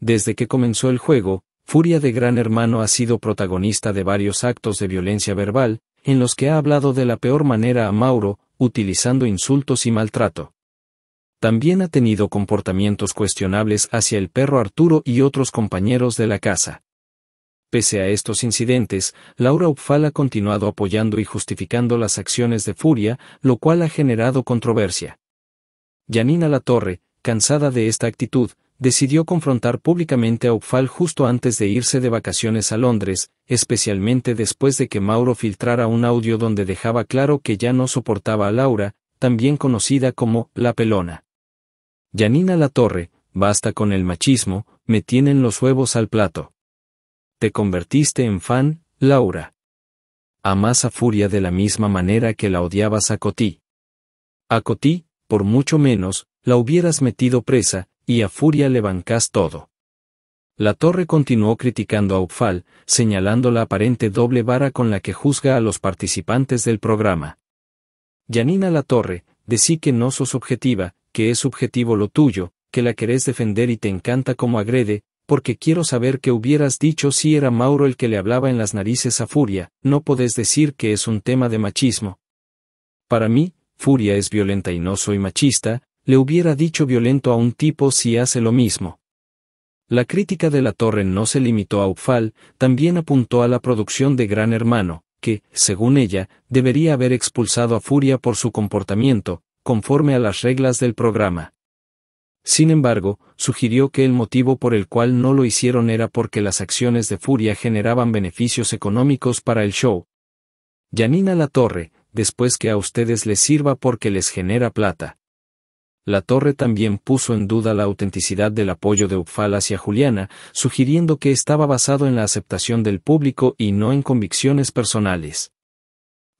Desde que comenzó el juego, Furia de Gran Hermano ha sido protagonista de varios actos de violencia verbal, en los que ha hablado de la peor manera a Mauro, utilizando insultos y maltrato. También ha tenido comportamientos cuestionables hacia el perro Arturo y otros compañeros de la casa. Pese a estos incidentes, Laura Upfal ha continuado apoyando y justificando las acciones de Furia, lo cual ha generado controversia. Yanina Latorre, cansada de esta actitud, decidió confrontar públicamente a Upfal justo antes de irse de vacaciones a Londres, especialmente después de que Mauro filtrara un audio donde dejaba claro que ya no soportaba a Laura, también conocida como La Pelona. Yanina Latorre, basta con el machismo, me tienen los huevos al plato. Te convertiste en fan, Laura. Amás a Furia de la misma manera que la odiabas a Cotí. A Cotí, por mucho menos, la hubieras metido presa, y a furia le bancas todo. La torre continuó criticando a Upfal, señalando la aparente doble vara con la que juzga a los participantes del programa. Yanina La Torre, decí que no sos objetiva, que es subjetivo lo tuyo, que la querés defender y te encanta como agrede, porque quiero saber qué hubieras dicho si era Mauro el que le hablaba en las narices a Furia, no podés decir que es un tema de machismo. Para mí, Furia es violenta y no soy machista, le hubiera dicho violento a un tipo si hace lo mismo. La crítica de la torre no se limitó a Upfal, también apuntó a la producción de Gran Hermano, que, según ella, debería haber expulsado a Furia por su comportamiento, conforme a las reglas del programa. Sin embargo, sugirió que el motivo por el cual no lo hicieron era porque las acciones de Furia generaban beneficios económicos para el show. Yanina Torre, después que a ustedes les sirva porque les genera plata. La Torre también puso en duda la autenticidad del apoyo de Upfal hacia Juliana, sugiriendo que estaba basado en la aceptación del público y no en convicciones personales.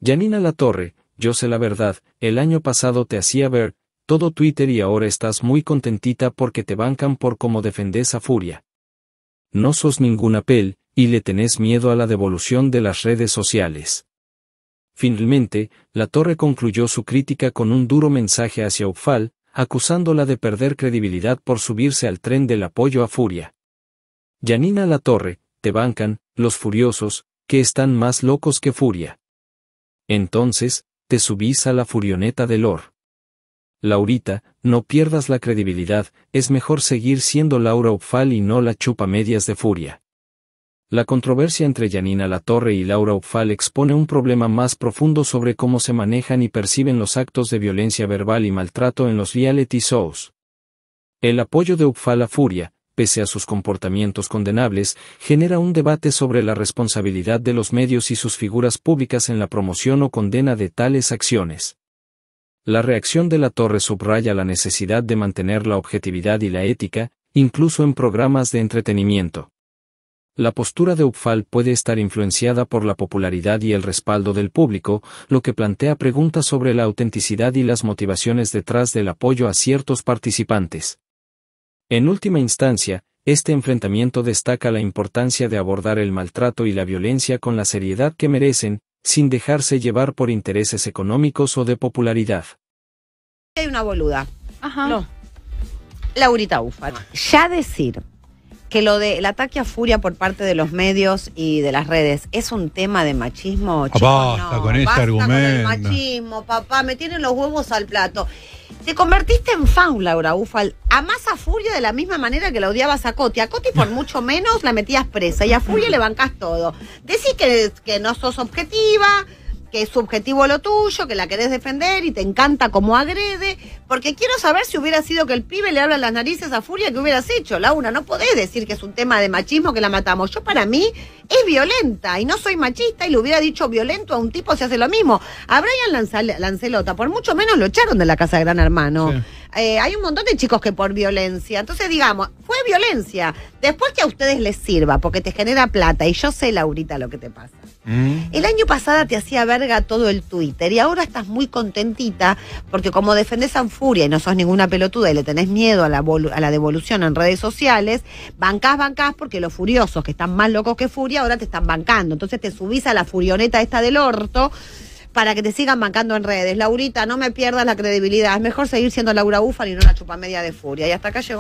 Yanina Torre, yo sé la verdad, el año pasado te hacía ver todo Twitter y ahora estás muy contentita porque te bancan por cómo defendés a Furia. No sos ningún apel, y le tenés miedo a la devolución de las redes sociales. Finalmente, la torre concluyó su crítica con un duro mensaje hacia Ufal, acusándola de perder credibilidad por subirse al tren del apoyo a Furia. Yanina Torre, te bancan, los furiosos, que están más locos que Furia. Entonces, te subís a la furioneta de Lor. Laurita, no pierdas la credibilidad, es mejor seguir siendo Laura Opfal y no la chupa medias de Furia. La controversia entre Janina Latorre y Laura Upfal expone un problema más profundo sobre cómo se manejan y perciben los actos de violencia verbal y maltrato en los reality shows. El apoyo de Upfal a Furia, pese a sus comportamientos condenables, genera un debate sobre la responsabilidad de los medios y sus figuras públicas en la promoción o condena de tales acciones. La reacción de la subraya la necesidad de mantener la objetividad y la ética, incluso en programas de entretenimiento. La postura de Upfal puede estar influenciada por la popularidad y el respaldo del público, lo que plantea preguntas sobre la autenticidad y las motivaciones detrás del apoyo a ciertos participantes. En última instancia, este enfrentamiento destaca la importancia de abordar el maltrato y la violencia con la seriedad que merecen, sin dejarse llevar por intereses económicos o de popularidad. Hay una boluda. Ajá. No. Laurita UFAL. Ya decir que lo del ataque a furia por parte de los medios y de las redes es un tema de machismo. Papá, ah, basta con ese argumento. machismo, papá, me tienen los huevos al plato. Te convertiste en fauna, Laura Ufal. Amás a Furia de la misma manera que la odiabas a Coti. A Coti por mucho menos la metías presa y a Furia le bancas todo. Decís que, que no sos objetiva, que es subjetivo lo tuyo, que la querés defender y te encanta cómo agrede, porque quiero saber si hubiera sido que el pibe le habla las narices a Furia que hubieras hecho, Laura, no podés decir que es un tema de machismo que la matamos. Yo para mí es violenta y no soy machista y le hubiera dicho violento a un tipo si hace lo mismo. A Brian Lancelota, por mucho menos lo echaron de la casa de Gran Hermano. Eh, hay un montón de chicos que por violencia. Entonces, digamos, fue violencia. Después que a ustedes les sirva, porque te genera plata. Y yo sé, Laurita, lo que te pasa. Mm. El año pasado te hacía verga todo el Twitter y ahora estás muy contentita porque como defendés a Furia y no sos ninguna pelotuda y le tenés miedo a la, a la devolución en redes sociales, bancás, bancás porque los furiosos que están más locos que Furia ahora te están bancando. Entonces te subís a la furioneta esta del orto para que te sigan bancando en redes. Laurita, no me pierdas la credibilidad. Es mejor seguir siendo Laura búfalo y no chupa media de Furia. Y hasta acá llegó.